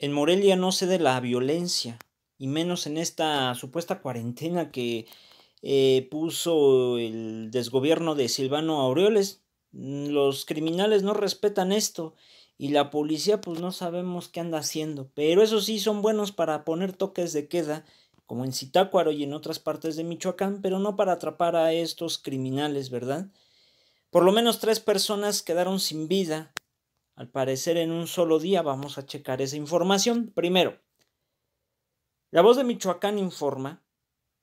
En Morelia no se de la violencia, y menos en esta supuesta cuarentena que eh, puso el desgobierno de Silvano Aureoles. Los criminales no respetan esto y la policía pues no sabemos qué anda haciendo, pero eso sí son buenos para poner toques de queda como en Zitácuaro y en otras partes de Michoacán, pero no para atrapar a estos criminales, ¿verdad? Por lo menos tres personas quedaron sin vida al parecer en un solo día vamos a checar esa información. Primero, la voz de Michoacán informa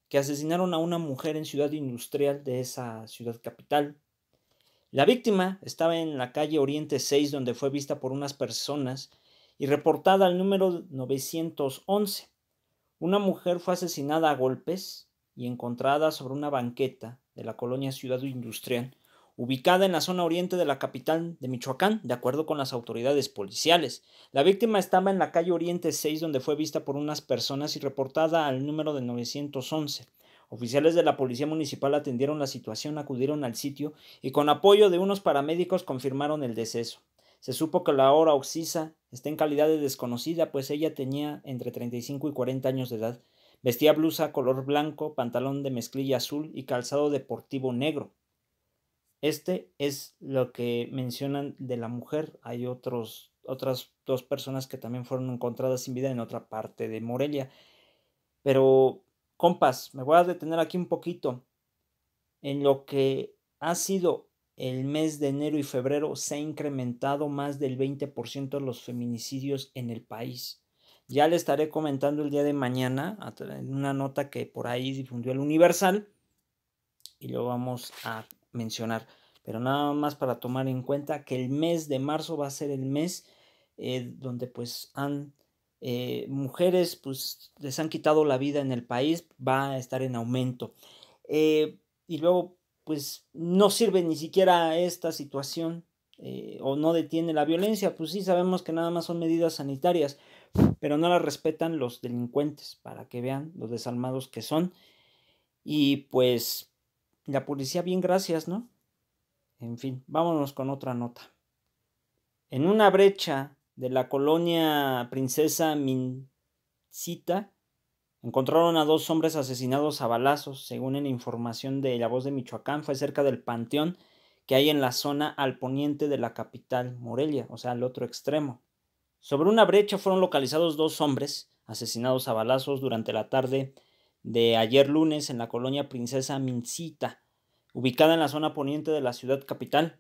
que asesinaron a una mujer en ciudad industrial de esa ciudad capital. La víctima estaba en la calle Oriente 6 donde fue vista por unas personas y reportada al número 911. Una mujer fue asesinada a golpes y encontrada sobre una banqueta de la colonia Ciudad Industrial ubicada en la zona oriente de la capital de Michoacán, de acuerdo con las autoridades policiales. La víctima estaba en la calle Oriente 6, donde fue vista por unas personas y reportada al número de 911. Oficiales de la Policía Municipal atendieron la situación, acudieron al sitio y con apoyo de unos paramédicos confirmaron el deceso. Se supo que la hora Oxisa está en calidad de desconocida, pues ella tenía entre 35 y 40 años de edad. Vestía blusa color blanco, pantalón de mezclilla azul y calzado deportivo negro. Este es lo que mencionan de la mujer. Hay otros, otras dos personas que también fueron encontradas sin vida en otra parte de Morelia. Pero, compas, me voy a detener aquí un poquito. En lo que ha sido el mes de enero y febrero, se ha incrementado más del 20% los feminicidios en el país. Ya le estaré comentando el día de mañana en una nota que por ahí difundió el Universal y lo vamos a mencionar. Pero nada más para tomar en cuenta que el mes de marzo va a ser el mes eh, donde pues han eh, mujeres pues les han quitado la vida en el país va a estar en aumento eh, y luego pues no sirve ni siquiera esta situación o no detiene la violencia pues sí sabemos que nada más son medidas sanitarias pero no las respetan los delincuentes para que vean los desarmados que son y pues la policía, bien, gracias, ¿no? En fin, vámonos con otra nota. En una brecha de la colonia Princesa Mincita, encontraron a dos hombres asesinados a balazos, según la información de La Voz de Michoacán, fue cerca del panteón que hay en la zona al poniente de la capital, Morelia, o sea, al otro extremo. Sobre una brecha fueron localizados dos hombres asesinados a balazos durante la tarde de ayer lunes en la colonia Princesa Mincita, ubicada en la zona poniente de la ciudad capital.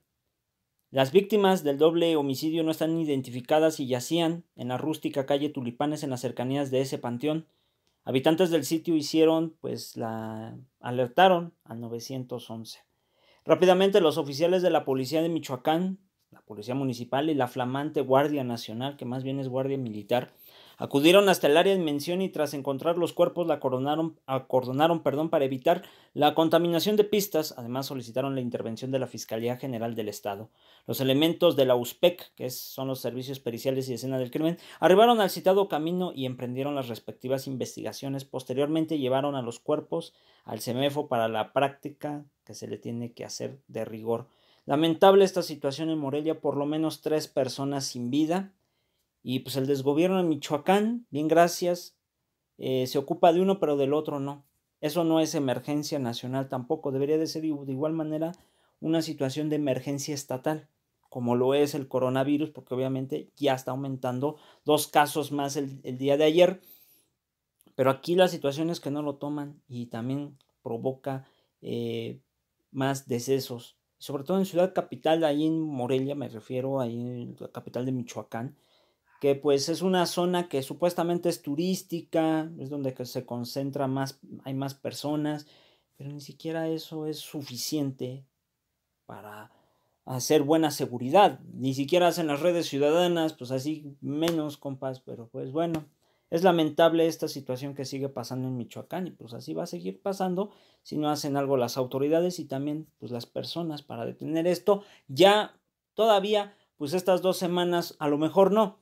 Las víctimas del doble homicidio no están identificadas y yacían en la rústica calle Tulipanes en las cercanías de ese panteón. Habitantes del sitio hicieron, pues la alertaron al 911. Rápidamente los oficiales de la policía de Michoacán, la policía municipal y la flamante Guardia Nacional, que más bien es Guardia Militar, Acudieron hasta el área de mención y tras encontrar los cuerpos la coronaron, acordonaron perdón, para evitar la contaminación de pistas. Además solicitaron la intervención de la Fiscalía General del Estado. Los elementos de la USPEC, que son los servicios periciales y escena del crimen, arribaron al citado camino y emprendieron las respectivas investigaciones. Posteriormente llevaron a los cuerpos al CEMEFO para la práctica que se le tiene que hacer de rigor. Lamentable esta situación en Morelia, por lo menos tres personas sin vida y pues el desgobierno de Michoacán, bien gracias, eh, se ocupa de uno pero del otro no. Eso no es emergencia nacional tampoco, debería de ser de igual manera una situación de emergencia estatal, como lo es el coronavirus, porque obviamente ya está aumentando dos casos más el, día de ayer. Pero aquí la situación es que no lo toman y también provoca eh, más decesos. Sobre todo en Ciudad Capital, ahí en Morelia, me refiero, ahí en la capital de Michoacán, que pues es una zona que supuestamente es turística, es donde que se concentra más, hay más personas, pero ni siquiera eso es suficiente para hacer buena seguridad, ni siquiera hacen las redes ciudadanas, pues así menos compas, pero pues bueno, es lamentable esta situación que sigue pasando en Michoacán y pues así va a seguir pasando si no hacen algo las autoridades y también pues las personas para detener esto, ya todavía pues estas dos semanas a lo mejor no,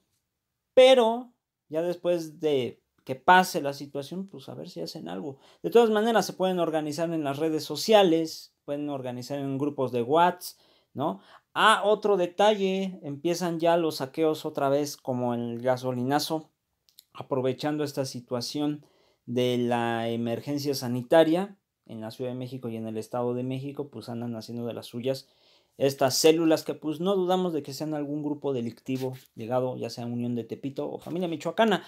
pero ya después de que pase la situación, pues a ver si hacen algo. De todas maneras, se pueden organizar en las redes sociales, pueden organizar en grupos de WhatsApp, ¿no? Ah, otro detalle, empiezan ya los saqueos otra vez como el gasolinazo, aprovechando esta situación de la emergencia sanitaria en la Ciudad de México y en el Estado de México, pues andan haciendo de las suyas estas células que pues no dudamos de que sean algún grupo delictivo llegado ya sea Unión de Tepito o Familia Michoacana.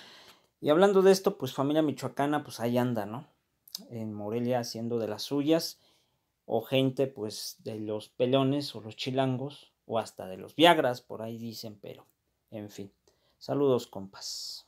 Y hablando de esto, pues Familia Michoacana pues ahí anda, ¿no? En Morelia haciendo de las suyas o gente pues de los pelones o los chilangos o hasta de los viagras, por ahí dicen, pero en fin. Saludos compas.